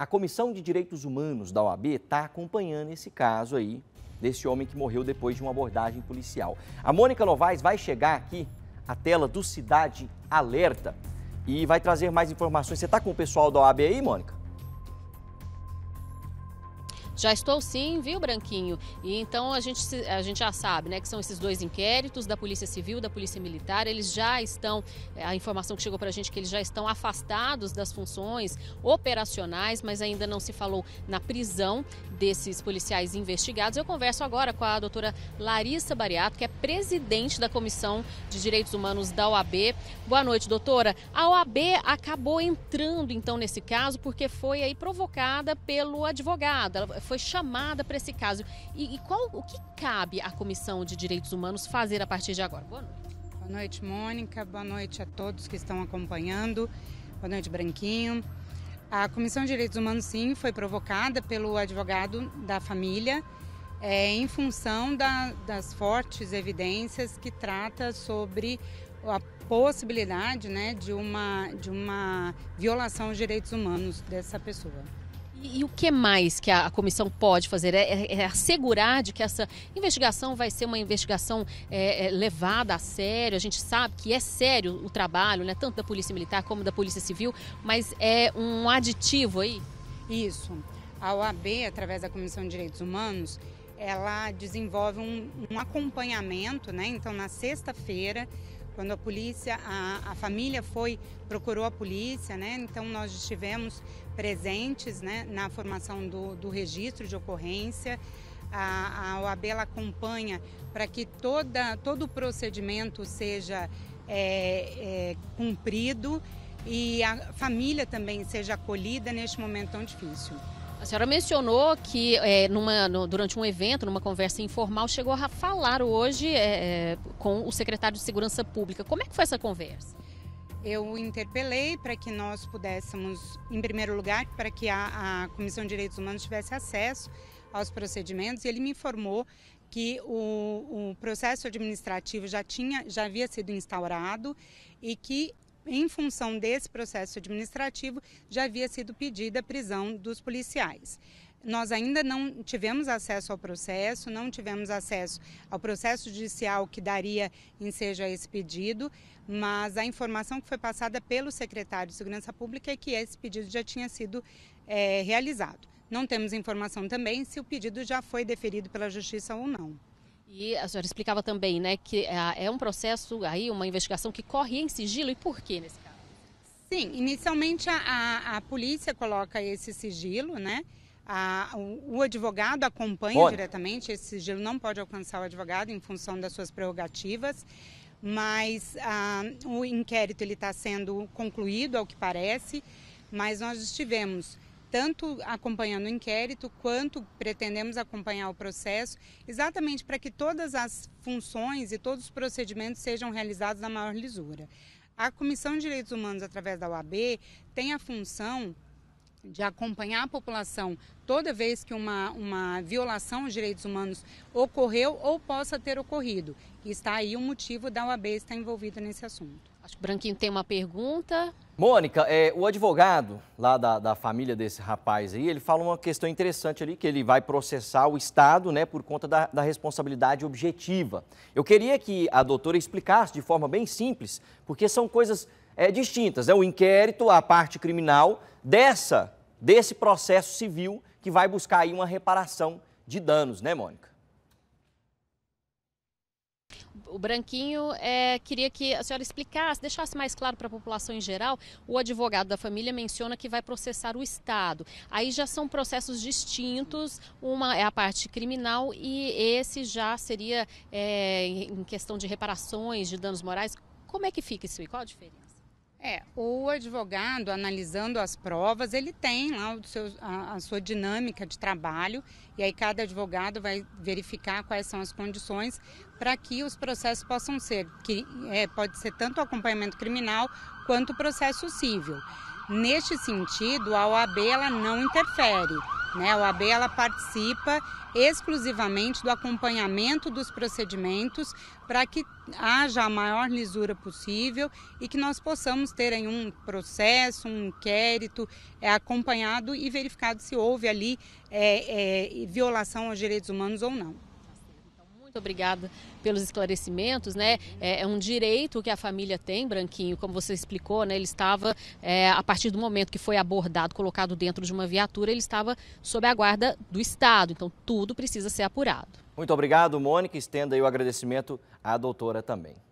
A Comissão de Direitos Humanos da OAB está acompanhando esse caso aí, desse homem que morreu depois de uma abordagem policial. A Mônica Novaes vai chegar aqui, à tela do Cidade Alerta, e vai trazer mais informações. Você está com o pessoal da OAB aí, Mônica? Já estou sim, viu, Branquinho? E então a gente, a gente já sabe, né, que são esses dois inquéritos da Polícia Civil, da Polícia Militar. Eles já estão, é, a informação que chegou para a gente é que eles já estão afastados das funções operacionais, mas ainda não se falou na prisão desses policiais investigados. Eu converso agora com a doutora Larissa Bariato, que é presidente da Comissão de Direitos Humanos da OAB. Boa noite, doutora. A OAB acabou entrando então nesse caso porque foi aí provocada pelo advogado. Ela foi chamada para esse caso. E, e qual o que cabe à Comissão de Direitos Humanos fazer a partir de agora? Boa noite. Boa noite, Mônica. Boa noite a todos que estão acompanhando. Boa noite, Branquinho. A Comissão de Direitos Humanos, sim, foi provocada pelo advogado da família é, em função da, das fortes evidências que trata sobre a possibilidade né, de, uma, de uma violação aos direitos humanos dessa pessoa. E, e, o que mais que a, a comissão pode fazer? É, é, é, assegurar de que essa investigação vai ser uma investigação é, é, levada a sério. A gente sabe que é sério o trabalho, né, tanto da Polícia Militar como da Polícia Civil, mas é um aditivo aí? Isso. A OAB, através da Comissão de Direitos Humanos, ela desenvolve um, um acompanhamento, né? Então, na sexta-feira, quando a polícia, a, a família foi, procurou a polícia, né? Então nós estivemos presentes né, na formação do, do registro de ocorrência. A, a OAB acompanha para que toda, todo o procedimento seja é, é, cumprido e a família também seja acolhida neste momento tão difícil. A senhora mencionou que é, numa, no, durante um evento, numa conversa informal, chegou a falar hoje é, é, com o secretário de Segurança Pública. Como é que foi essa conversa? Eu interpelei para que nós pudéssemos, em primeiro lugar, para que a, a Comissão de Direitos Humanos tivesse acesso aos procedimentos e ele me informou que o, o, processo administrativo já tinha já havia sido instaurado e que em função desse processo administrativo, já havia sido pedida a prisão dos policiais. Nós ainda não tivemos acesso ao processo, não tivemos acesso ao processo judicial que daria ensejo a esse pedido, mas a informação que foi passada pelo secretário de Segurança Pública é que esse pedido já tinha sido é, realizado. Não temos informação também se o pedido já foi deferido pela Justiça ou não. E a senhora explicava também, né, que é, é um processo aí, uma investigação que corre em sigilo e por quê nesse caso? Sim, inicialmente a, a, a polícia coloca esse sigilo, né? A, o, o, advogado acompanha diretamente, esse sigilo não pode alcançar o advogado em função das suas prerrogativas, mas ah, o inquérito ele está sendo concluído, ao que parece, mas nós estivemos tanto acompanhando o inquérito quanto pretendemos acompanhar o processo, exatamente para que todas as funções e todos os procedimentos sejam realizados na maior lisura. A Comissão de Direitos Humanos, através da OAB, tem a função de acompanhar a população toda vez que uma, uma violação aos direitos humanos ocorreu ou possa ter ocorrido. E está aí o motivo da OAB estar envolvida nesse assunto. Acho que o Branquinho tem uma pergunta. Mônica, é, o advogado lá da, da, família desse rapaz aí, ele fala uma questão interessante ali, que ele vai processar o Estado né, por conta da, da responsabilidade objetiva. Eu queria que a doutora explicasse de forma bem simples, porque são coisas é, distintas. Né? O inquérito, a parte criminal dessa, desse processo civil que vai buscar aí uma reparação de danos, né, Mônica? o Branquinho é, queria que a senhora explicasse, deixasse mais claro para a população em geral. O advogado da família menciona que vai processar o Estado. Aí já são processos distintos, uma é a parte criminal e esse já seria é, em questão de reparações, de danos morais. Como é que fica isso e qual a diferença? É, o advogado, analisando as provas, ele tem lá seu, a, a, sua dinâmica de trabalho e aí cada advogado vai verificar quais são as condições para que os processos possam ser, que é, pode ser tanto o acompanhamento criminal quanto o processo civil. Neste sentido, a OAB ela não interfere. Né? A OAB ela participa exclusivamente do acompanhamento dos procedimentos para que haja a maior lisura possível e que nós possamos ter em um processo, um inquérito é, acompanhado e verificado se houve ali é, é, violação aos direitos humanos ou não. Muito obrigada pelos esclarecimentos, né? É, é um direito que a família tem, Branquinho, como você explicou, né? Ele estava, é, a partir do momento que foi abordado, colocado dentro de uma viatura, ele estava sob a guarda do Estado. Então, tudo precisa ser apurado. Muito obrigado, Mônica. Estenda aí o agradecimento à doutora também.